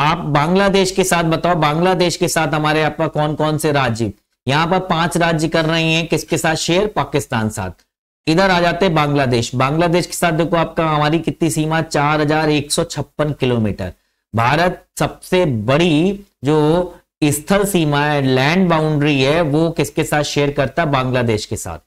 आप बांग्लादेश के साथ बताओ बांग्लादेश के साथ हमारे आपका कौन कौन से राज्य यहाँ पर पांच राज्य कर रहे हैं किसके साथ शेयर पाकिस्तान साथ इधर आ जाते हैं बांग्लादेश बांग्लादेश के साथ देखो आपका हमारी कितनी सीमा चार हजार एक सौ छप्पन किलोमीटर भारत सबसे बड़ी जो स्थल सीमा है लैंड बाउंड्री है वो किसके साथ शेयर करता है बांग्लादेश के साथ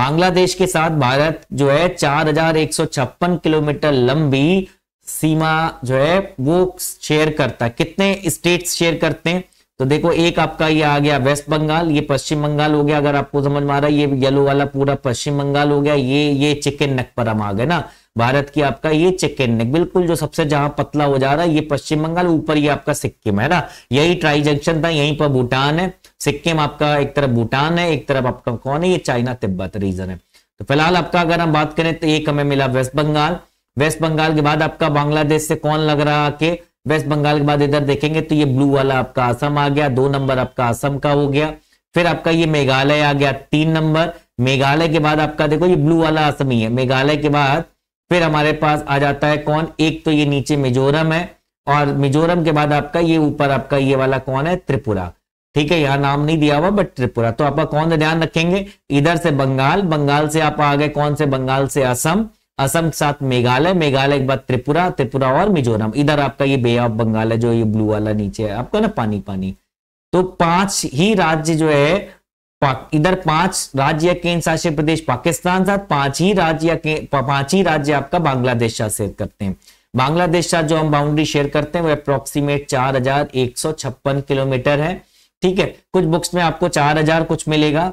बांग्लादेश के साथ भारत जो है चार हजार एक सौ छप्पन किलोमीटर लंबी सीमा जो है वो शेयर करता है कितने स्टेट शेयर करते हैं तो देखो एक आपका ये आ गया वेस्ट बंगाल ये पश्चिम बंगाल हो गया अगर आपको समझ में आ रहा है ये येलो वाला पूरा पश्चिम बंगाल हो गया ये ये चिकन नेक पर हम आ गए ना भारत की आपका ये चिकन नेक बिल्कुल जो सबसे जहां पतला हो जा रहा है ये पश्चिम बंगाल ऊपर ये आपका सिक्किम है ना यही ट्राई जंक्शन था यहीं पर भूटान है सिक्किम आपका एक तरफ भूटान है एक तरफ आपका कौन है ये चाइना तिब्बत रीजन है तो फिलहाल आपका अगर हम बात करें तो एक हमें मिला वेस्ट बंगाल वेस्ट बंगाल के बाद आपका बांग्लादेश से कौन लग रहा है वेस्ट बंगाल के बाद इधर देखेंगे तो ये ब्लू वाला आपका असम आ गया दो नंबर आपका असम का हो गया फिर आपका ये मेघालय आ गया तीन नंबर मेघालय के बाद आपका देखो ये ब्लू वाला असम ही है मेघालय के बाद फिर हमारे पास आ जाता है कौन एक तो ये नीचे मिजोरम है और मिजोरम के बाद आपका ये ऊपर आपका ये वाला कौन है त्रिपुरा ठीक है यहाँ नाम नहीं दिया हुआ बट त्रिपुरा तो आपका कौन ध्यान रखेंगे इधर से बंगाल बंगाल से आप आ गए कौन से बंगाल से असम असम के साथ मेघालय मेघालय के बाद त्रिपुरा त्रिपुरा और मिजोरम इधर आपका ये बे ऑफ बंगाल है जो ये ब्लू वाला नीचे है आपका ना पानी पानी तो पांच ही राज्य जो है इधर पांच राज्य या केंद्र शासित प्रदेश पाकिस्तान साथ पांच ही राज्य या पांच ही राज्य आपका बांग्लादेश साथ शेयर करते हैं बांग्लादेश साथ जो हम बाउंड्री शेयर करते हैं वो अप्रोक्सीमेट चार हजार एक सौ छप्पन किलोमीटर है ठीक है कुछ बुक्स में आपको चार हजार कुछ मिलेगा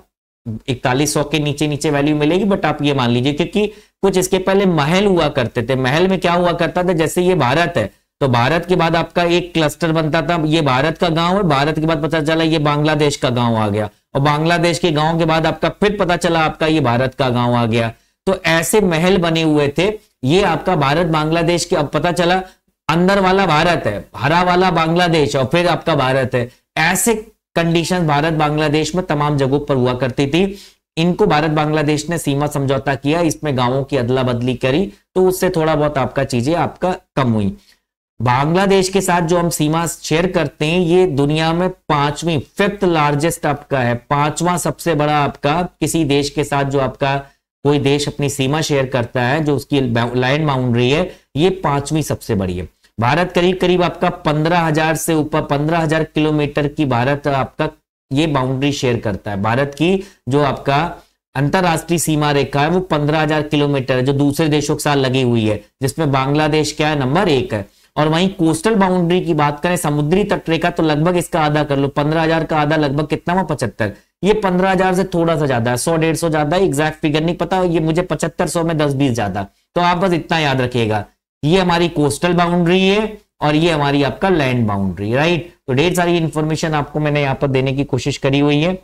इकतालीस सौ के नीचे नीचे वैल्यू मिलेगी बट आप ये मान लीजिए क्योंकि कुछ इसके पहले महल हुआ करते थे महल में क्या हुआ करता था जैसे ये भारत है तो भारत के बाद आपका एक क्लस्टर बनता था ये भारत का गांव है भारत के बाद पता चला ये बांग्लादेश का गांव आ गया और बांग्लादेश के गांव के बाद आपका फिर पता चला आपका ये भारत का गांव आ गया तो ऐसे महल बने हुए थे ये आपका भारत बांग्लादेश के अब पता चला अंदर वाला भारत है हरा वाला बांग्लादेश और फिर आपका भारत है ऐसे कंडीशन भारत बांग्लादेश में तमाम जगहों पर हुआ करती थी इनको भारत बांग्लादेश ने सीमा समझौता किया इसमें गांवों की अदला बदली करी तो उससे थोड़ा बहुत आपका चीजें आपका कम हुई बांग्लादेश के साथ जो हम सीमा शेयर करते हैं ये दुनिया में पांचवी फिफ्थ लार्जेस्ट आपका है पांचवा सबसे बड़ा आपका किसी देश के साथ जो आपका कोई देश अपनी सीमा शेयर करता है जो उसकी लैंड बाउंड्री है ये पांचवी सबसे बड़ी है भारत करीब करीब आपका पंद्रह हजार से ऊपर पंद्रह हजार किलोमीटर की भारत आपका ये बाउंड्री शेयर करता है भारत की जो आपका अंतरराष्ट्रीय सीमा रेखा है वो पंद्रह हजार किलोमीटर है जो दूसरे देशों के साथ लगी हुई है जिसमें बांग्लादेश क्या है नंबर एक है और वहीं कोस्टल बाउंड्री की बात करें समुद्री तट रेखा तो लगभग इसका आधा कर लो पंद्रह हजार का आधा लगभग कितना हुआ पचहत्तर ये पंद्रह हजार से थोड़ा सा ज्यादा है सौ डेढ़ सौ ज्यादा एग्जैक्ट फिगर नहीं पता ये मुझे पचहत्तर सौ में दस बीस ज्यादा तो आप बस इतना याद रखिएगा ये हमारी कोस्टल बाउंड्री है और ये हमारी आपका लैंड बाउंड्री राइट तो ढेर सारी इंफॉर्मेशन आपको मैंने यहां पर देने की कोशिश करी हुई है